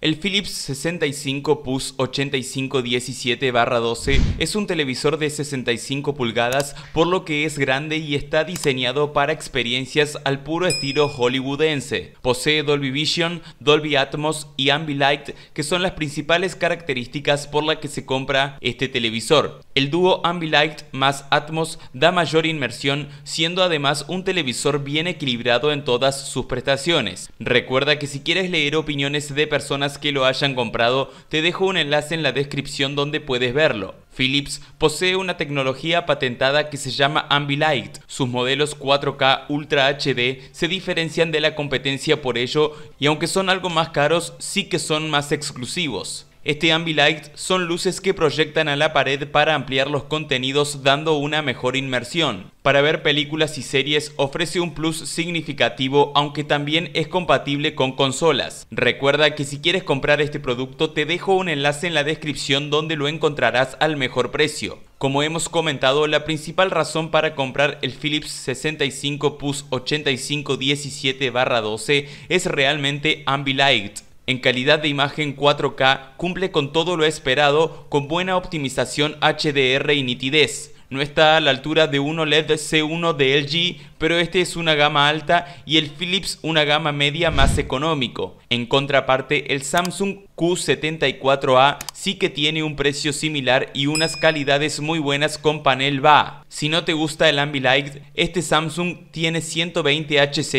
El Philips 65 PUS 8517-12 es un televisor de 65 pulgadas, por lo que es grande y está diseñado para experiencias al puro estilo hollywoodense. Posee Dolby Vision, Dolby Atmos y Ambilight, que son las principales características por las que se compra este televisor. El dúo Ambilight más Atmos da mayor inmersión, siendo además un televisor bien equilibrado en todas sus prestaciones. Recuerda que si quieres leer opiniones de personas que lo hayan comprado, te dejo un enlace en la descripción donde puedes verlo. Philips posee una tecnología patentada que se llama Ambilight. Sus modelos 4K Ultra HD se diferencian de la competencia por ello y aunque son algo más caros, sí que son más exclusivos. Este Ambilight son luces que proyectan a la pared para ampliar los contenidos dando una mejor inmersión. Para ver películas y series ofrece un plus significativo aunque también es compatible con consolas. Recuerda que si quieres comprar este producto te dejo un enlace en la descripción donde lo encontrarás al mejor precio. Como hemos comentado, la principal razón para comprar el Philips 65 PUS 8517-12 es realmente Ambilight en calidad de imagen 4K cumple con todo lo esperado con buena optimización HDR y nitidez no está a la altura de un OLED C1 de LG, pero este es una gama alta y el Philips una gama media más económico. En contraparte, el Samsung Q74A sí que tiene un precio similar y unas calidades muy buenas con panel VA. Si no te gusta el Ambilight, este Samsung tiene 120 Hz,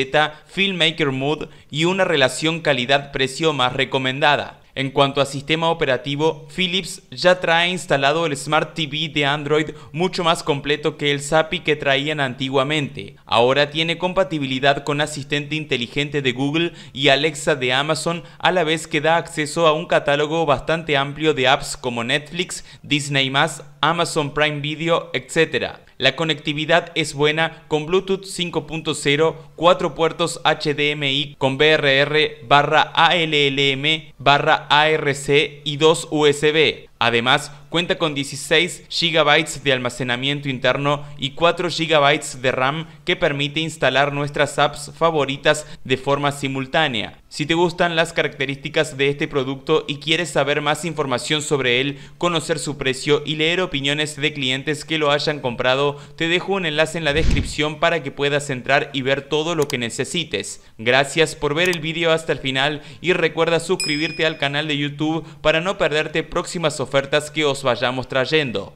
Filmmaker Mood y una relación calidad-precio más recomendada. En cuanto a sistema operativo, Philips ya trae instalado el Smart TV de Android mucho más completo que el SAPI que traían antiguamente. Ahora tiene compatibilidad con Asistente Inteligente de Google y Alexa de Amazon, a la vez que da acceso a un catálogo bastante amplio de apps como Netflix, Disney+, Amazon Prime Video, etc. La conectividad es buena con Bluetooth 5.0, 4 puertos HDMI con BRR barra ALLM barra ARC y 2 USB. Además, cuenta con 16 GB de almacenamiento interno y 4 GB de RAM que permite instalar nuestras apps favoritas de forma simultánea. Si te gustan las características de este producto y quieres saber más información sobre él, conocer su precio y leer opiniones de clientes que lo hayan comprado, te dejo un enlace en la descripción para que puedas entrar y ver todo lo que necesites. Gracias por ver el video hasta el final y recuerda suscribirte al canal de YouTube para no perderte próximas ofertas ofertas que os vayamos trayendo.